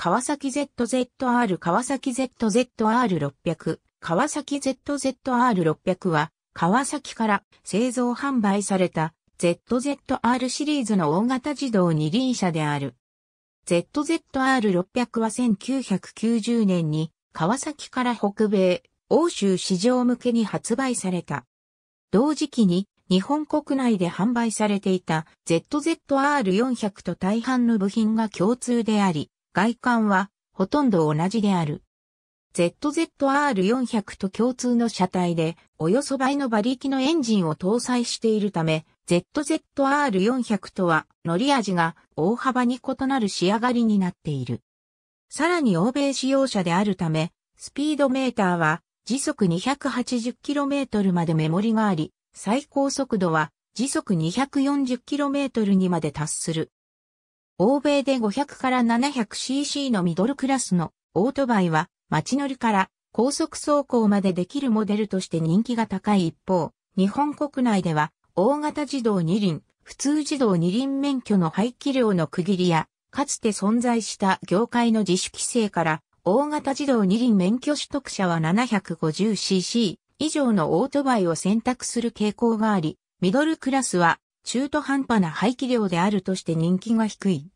川崎 ZZR 川崎 ZZR600 川崎 ZZR600 は川崎から製造販売された ZZR シリーズの大型自動二輪車である。ZZR600 は1990年に川崎から北米、欧州市場向けに発売された。同時期に日本国内で販売されていた ZZR400 と大半の部品が共通であり、外観はほとんど同じである。ZZR400 と共通の車体で、およそ倍の馬力のエンジンを搭載しているため、ZZR400 とは乗り味が大幅に異なる仕上がりになっている。さらに欧米使用車であるため、スピードメーターは時速 280km までメモリがあり、最高速度は時速 240km にまで達する。欧米で500から 700cc のミドルクラスのオートバイは街乗りから高速走行までできるモデルとして人気が高い一方、日本国内では大型自動二輪、普通自動二輪免許の排気量の区切りや、かつて存在した業界の自主規制から大型自動二輪免許取得者は 750cc 以上のオートバイを選択する傾向があり、ミドルクラスは中途半端な排気量であるとして人気が低い。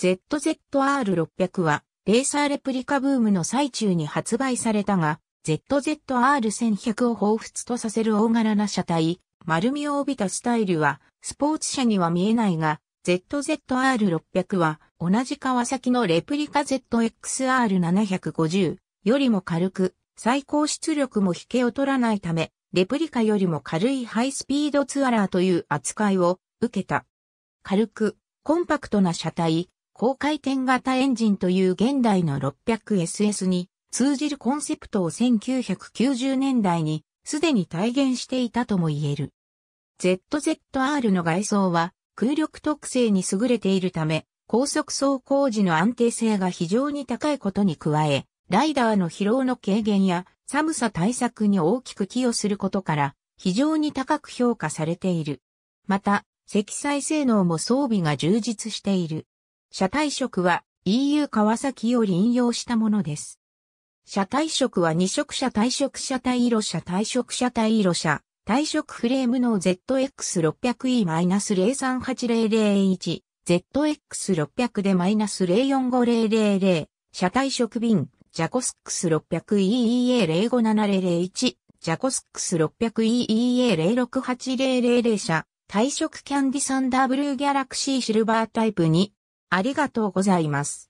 ZZR600 は、レーサーレプリカブームの最中に発売されたが、ZZR1100 を彷彿とさせる大柄な車体、丸みを帯びたスタイルは、スポーツ車には見えないが、ZZR600 は、同じ川崎のレプリカ ZXR750 よりも軽く、最高出力も引けを取らないため、レプリカよりも軽いハイスピードツアラーという扱いを受けた。軽く、コンパクトな車体、高回転型エンジンという現代の 600SS に通じるコンセプトを1990年代にすでに体現していたとも言える。ZZR の外装は空力特性に優れているため、高速走行時の安定性が非常に高いことに加え、ライダーの疲労の軽減や寒さ対策に大きく寄与することから非常に高く評価されている。また、積載性能も装備が充実している。車体色は EU 川崎を引用したものです。車体色は2色車体色車体色車体色車体色車、体色フレームの ZX600E-0380001、ZX600 で -045000、車体色瓶、ジャコスックス 600EEA05701、ジャコスックス 600EEA06800 社、退職キャンディサンダーブルーギャラクシーシルバータイプに、ありがとうございます。